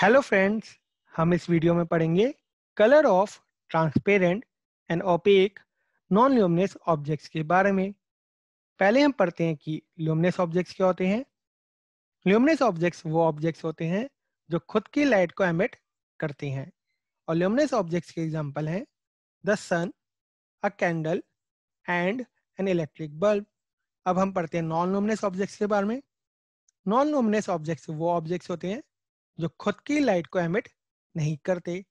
Hello friends हम इस video में पढ़ेंगे colour of transparent and opaque non luminous objects के बारे में पहले हम पढ़ते हैं कि ल्यूमिनस ऑब्जेक्ट्स क्या होते हैं ल्यूमिनस ऑब्जेक्ट्स वो ऑब्जेक्ट्स होते हैं जो खुद की लाइट को एमिट करते हैं और ल्यूमिनस ऑब्जेक्ट्स के एग्जांपल हैं the sun a candle and an electric bulb अब हम पढ़ते हैं नॉन ल्यूमिनस ऑब्जेक्ट्स के बारे में नॉन लुमिनस ऑब्जेक्ट्स वो ऑब्जेक्ट्स होते हैं जो खुद की लाइट को एमिट नहीं करते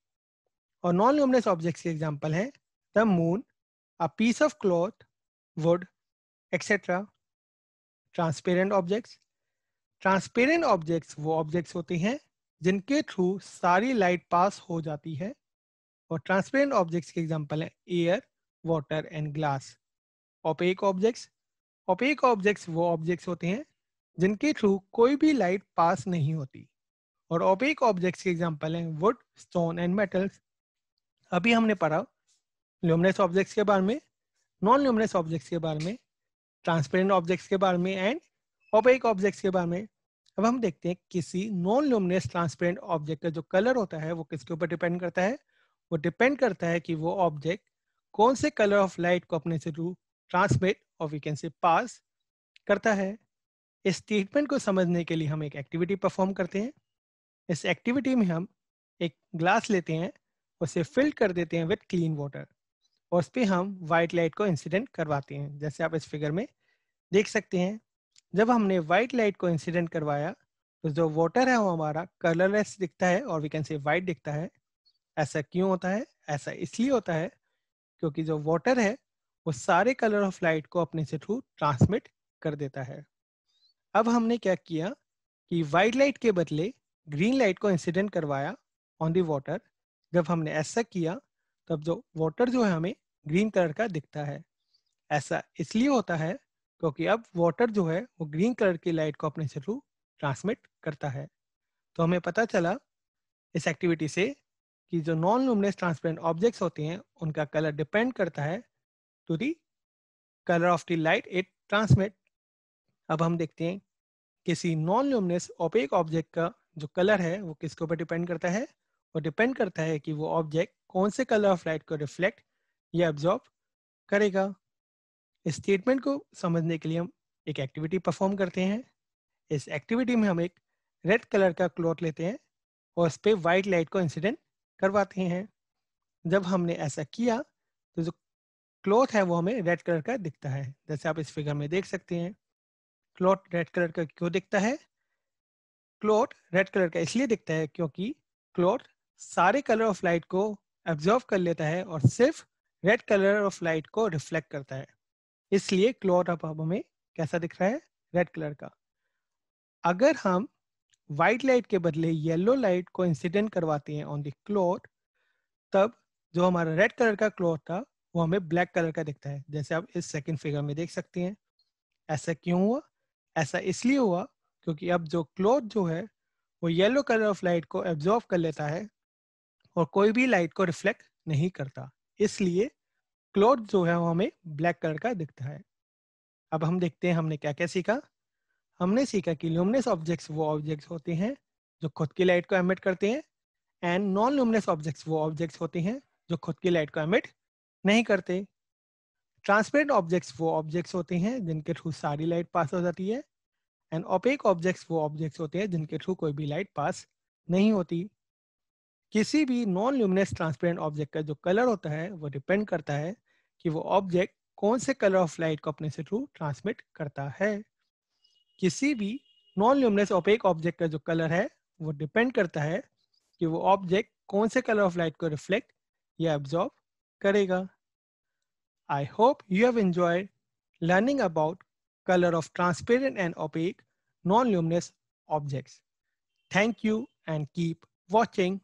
और नॉन लुमिनस ऑब्जेक्ट्स के एग्जाम्पल हैं the moon a piece of cloth wood etcetera transparent objects transparent objects वो ऑब्जेक्ट्स होते हैं जिनके थ्रू सारी लाइट पास हो जाती है और ट्रांसपेरेंट ऑब्जेक्ट्स के एग्जाम्पल हैं air water and glass opaque objects opaque objects वो ऑब्जेक्ट्स होते हैं जिनके थ्रू कोई भी लाइट पास नहीं होती और ओपेक ऑब्जेक्ट्स के एग्जाम्पल हैं वुड स्टोन एंड मेटल्स अभी हमने पढ़ा ल्यूमिनस ऑब्जेक्ट्स के बारे में नॉन ल्यूमिनस ऑब्जेक्ट्स के बारे में ट्रांसपेरेंट ऑब्जेक्ट्स के बारे में एंड ओपेक ऑब्जेक्ट्स के बारे में अब हम देखते हैं किसी नॉन ल्यूमिनस ट्रांसपेरेंट ऑब्जेक्ट का जो कलर होता है वो किसके ऊपर डिपेंड करता है वो डिपेंड करता है कि वो ऑब्जेक्ट कौन से कलर ऑफ लाइट को अपने से ट्रांसमिट और वी कैन से पास करता है इस स्टेटमेंट को समझने के लिए हम एक एक्टिविटी परफॉर्म करते हैं इस एक्टिविटी में हम एक ग्लास लेते हैं उसे फिल कर देते हैं विथ क्लीन वाटर और उस पर हम वाइट लाइट को इंसिडेंट करवाते हैं जैसे आप इस फिगर में देख सकते हैं जब हमने वाइट लाइट को इंसिडेंट करवाया तो जो वाटर है वो हमारा कलरलेस दिखता है और वी कैन से वाइट दिखता है ऐसा क्यों होता है ऐसा इसलिए होता है क्योंकि जो वाटर है वो सारे कलर ऑफ लाइट को अपने से थ्रू ट्रांसमिट कर देता है अब हमने क्या किया कि वाइट लाइट के बदले ग्रीन लाइट को इंसिडेंट करवाया ऑन दी वाटर जब हमने ऐसा किया तब जो वाटर जो है हमें ग्रीन कलर का दिखता है ऐसा इसलिए होता है क्योंकि अब वाटर जो है वो ग्रीन कलर की लाइट को अपने थ्रू ट्रांसमिट करता है तो हमें पता चला इस एक्टिविटी से कि जो नॉन लुमिनस ट्रांसपेरेंट ऑब्जेक्ट्स होते हैं उनका कलर डिपेंड करता है to the colour of the light it transmit अब हम देखते हैं किसी नॉन ल्यूमिनस ओपेक ऑब्जेक्ट का जो कलर है वो किसके ऊपर डिपेंड करता है वो डिपेंड करता है कि वो ऑब्जेक्ट कौन से कलर ऑफ लाइट को रिफ्लेक्ट या एब्जॉर्ब करेगा इस स्टेटमेंट को समझने के लिए हम एक एक्टिविटी परफॉर्म करते हैं इस एक्टिविटी में हम एक रेड कलर का क्लॉथ लेते हैं और उस पर वाइट लाइट को इंसिडेंट करवाते हैं जब हमने ऐसा किया तो जो क्लॉथ है वो हमें रेड कलर का दिखता है जैसे आप इस फिगर में देख सकते हैं क्लोट रेड कलर का क्यों दिखता है क्लोट रेड कलर का इसलिए दिखता है क्योंकि क्लोट सारे कलर ऑफ लाइट को एब्जॉर्व कर लेता है और सिर्फ रेड कलर ऑफ लाइट को रिफ्लेक्ट करता है इसलिए क्लोट अब हमें कैसा दिख रहा है रेड कलर का अगर हम वाइट लाइट के बदले येलो लाइट को इंसिडेंट करवाते हैं ऑन द तब जो हमारा रेड कलर का क्लोट था वो हमें ब्लैक कलर का दिखता है जैसे आप इस सेकंड फिगर में देख सकते हैं ऐसा क्यों हुआ ऐसा इसलिए हुआ क्योंकि अब जो क्लोथ जो है वो येलो कलर ऑफ लाइट को एब्जॉर्व कर लेता है और कोई भी लाइट को रिफ्लेक्ट नहीं करता इसलिए क्लोथ जो है वो हमें ब्लैक कलर का दिखता है अब हम देखते हैं हमने क्या क्या सीखा हमने सीखा कि ल्यूमिनस ऑब्जेक्ट्स वो ऑब्जेक्ट्स होते हैं जो खुद की लाइट को एमिट करते हैं एंड नॉन ल्यूमिनस ऑब्जेक्ट्स वो ऑब्जेक्ट्स होते हैं जो खुद की लाइट को एमिट नहीं करते ट्रांसपेरेंट ऑब्जेक्ट्स वो ऑब्जेक्ट्स होते हैं जिनके थ्रू सारी लाइट पास हो जाती है एंड ओपेक ऑब्जेक्ट्स वो ऑब्जेक्ट्स होते हैं जिनके थ्रू कोई भी लाइट पास नहीं होती किसी भी नॉन ल्यूमिनस ट्रांसपेरेंट ऑब्जेक्ट का जो कलर होता है वो डिपेंड करता है कि वो ऑब्जेक्ट कौन से कलर ऑफ लाइट को अपने से थ्रू ट्रांसमिट करता है किसी भी नॉन ल्यूमिनस ओपेक ऑब्जेक्ट का जो कलर है वो डिपेंड करता है कि वो ऑब्जेक्ट कौन से कलर ऑफ लाइट को रिफ्लेक्ट या एब्जॉर्ब करेगा I hope you have enjoyed learning about color of transparent and opaque non-luminous objects. Thank you and keep watching.